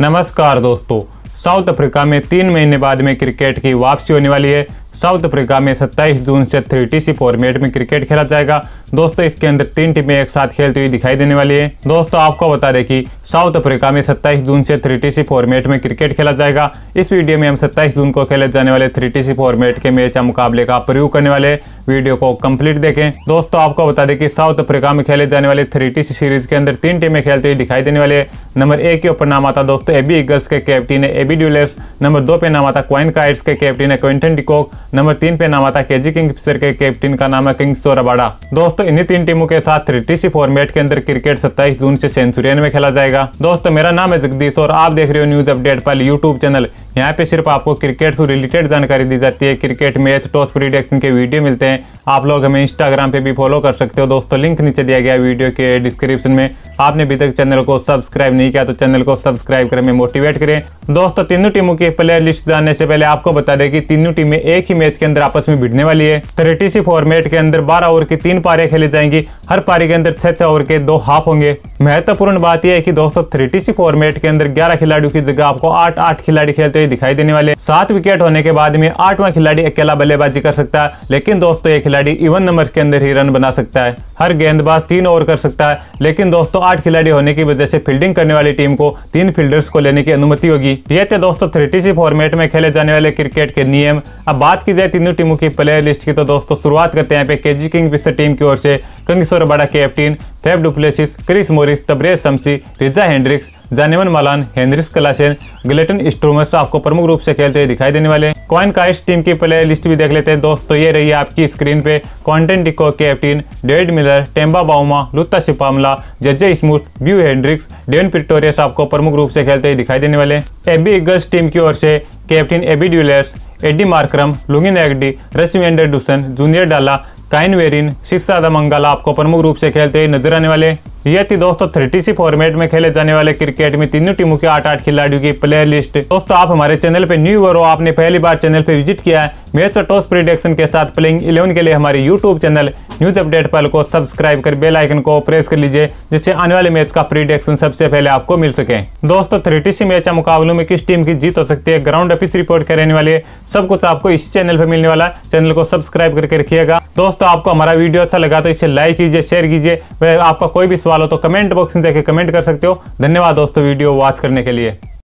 नमस्कार दोस्तों south Africa में तीन महीने बाद में क्रिकेट की वापसी होने वाली है साउथ अफ्रीका में 27 जून से थ्री टी फॉर्मेट में क्रिकेट खेला जाएगा दोस्तों इसके अंदर तीन टीमें एक साथ खेलती हुई दिखाई देने वाली है दोस्तों आपको बता दें कि साउथ अफ्रीका में 27 जून से थ्री टी फॉर्मेट में क्रिकेट खेला जाएगा इस वीडियो में हम 27 जून को खेले जाने वाले थ्री टी फॉर्मेट के मैच या मुकाबले का प्रयोग करने वाले वीडियो को कंप्लीट देखें दोस्तों आपको बता दें कि साउथ अफ्रीका में खेले जाने वाले थ्री टी सीरीज के अंदर तीन टीमें खेलती हुई दिखाई देने वाले नंबर एक के ऊपर नाम आता दोस्तों एबी ईगल्स के कैप्टन है एबी ड्यूलर्स नंबर दो पे नाम आता क्वाइन काइट्स के कैप्टन है क्विंटन डिकॉक नंबर तीन पे नाम आता है केजी किंग्सर के कैप्टन का नाम है किंग्सोर अबाड़ा दोस्तों इन्हीं तीन टीमों के साथ थ्री फॉर्मेट के अंदर क्रिकेट सत्ताईस जून से सेंचुरियन में खेला जाएगा दोस्तों मेरा नाम है जगदीश और आप देख रहे हो न्यूज अपडेट पर यूट्यूब चैनल यहाँ पे सिर्फ आपको क्रिकेट से रिलेटेड जानकारी दी जाती है क्रिकेट मैच टॉस प्रिडिक्शन के वीडियो मिलते हैं आप लोग हमें इंस्टाग्राम पे भी फॉलो कर सकते हो दोस्तों लिंक नीचे दिया गया वीडियो के डिस्क्रिप्शन में आपने अभी तक चैनल को सब्सक्राइब नहीं किया तो चैनल को सब्सक्राइब करें मोटिवेट करें दोस्तों तीनों टीमों की प्लेयर लिस्ट जानने से पहले आपको बता दें कि तीनों टीमें एक ही मैच के अंदर आपस में भिड़ने वाली है थर्टी तो फॉर्मेट के अंदर बारह ओवर की तीन पारियां खेली जाएंगी हर पारी के अंदर छह छह ओवर के दो हाफ होंगे महत्वपूर्ण बात यह है कि दोस्तों थर्टी फॉर्मेट के अंदर ग्यारह खिलाड़ियों की जगह आपको आठ आठ खिलाड़ी खेलते हुए दिखाई देने वाले सात विकेट होने के बाद में आठवां खिलाड़ी अकेला बल्लेबाजी कर सकता है लेकिन दोस्तों ये खिलाड़ी इवन नंबर के अंदर ही रन बना सकता है हर गेंदबाज तीन ओवर कर सकता है लेकिन दोस्तों आठ खिलाड़ी होने की वजह से फील्डिंग करने वाली टीम को तीन फील्डर्स को लेने की अनुमति होगी ये थे दोस्तों थ्री फॉर्मेट में खेले जाने वाले क्रिकेट के नियम अब बात की जाए तीनों टीमों की प्लेयर लिस्ट की तो दोस्तों शुरुआत करते हैं के जी किंग पिस्टर टीम की ओर से कंगसोर बाड़ा captain captain du Plessis Chris Morris Tabraiz Shamsi Reeza Hendricks Janneman Malan Heinrich Klaasen Glenton Stuurman आपको प्रमुख रूप से खेलते हुए दिखाई देने वाले क्वाइन का टीम की प्ले लिस्ट भी देख लेते हैं दोस्तों ये रही आपकी स्क्रीन पे Quinton de Kock captain David Miller Temba Bavuma Lutho Sipamla JJ Smuts ब्यू हेंड्रिक्स डेवन पिक्टोरियस आपको प्रमुख रूप से खेलते हुए दिखाई देने वाले एबी इगल्स टीम की ओर से captain AB de Villiers Aiden Markram Lungi एगडी Rassie van der Dussen Junior Dala Kyle Verreynne शिक्षा मंगाला आपको प्रमुख रूप से खेलते हुए नजर आने वाले ये थी दोस्तों थ्री फॉर्मेट में खेले जाने वाले क्रिकेट में तीनों टीमों के आठ आठ खिलाड़ियों की प्लेयर लिस्ट दोस्तों आप हमारे चैनल पे न्यू हो आपने पहली बार चैनल पे विजिट किया है मैच और टॉस प्रिडिक्शन के साथ प्लेइंग इलेवन के लिए हमारे यूट्यूब चैनल न्यूज अपडेट पल को सब्सक्राइब कर बेल आइकन को प्रेस कर लीजिए जिससे आने वाले मैच का प्रिडिक्शन सबसे पहले आपको मिल सके दोस्तों थ्री मैच या मुकाबलों में किस टीम की जीत हो सकती है ग्राउंड ऑफिस रिपोर्ट के रहने वाले सब कुछ आपको इसी चैनल पर मिलने वाला चैनल को सब्सक्राइब करके रखिएगा दोस्तों आपको हमारा वीडियो अच्छा लगा तो इसे लाइक कीजिए शेयर कीजिए वह आपका कोई भी सवाल हो तो कमेंट बॉक्स में जाकर कमेंट कर सकते हो धन्यवाद दोस्तों वीडियो वॉच करने के लिए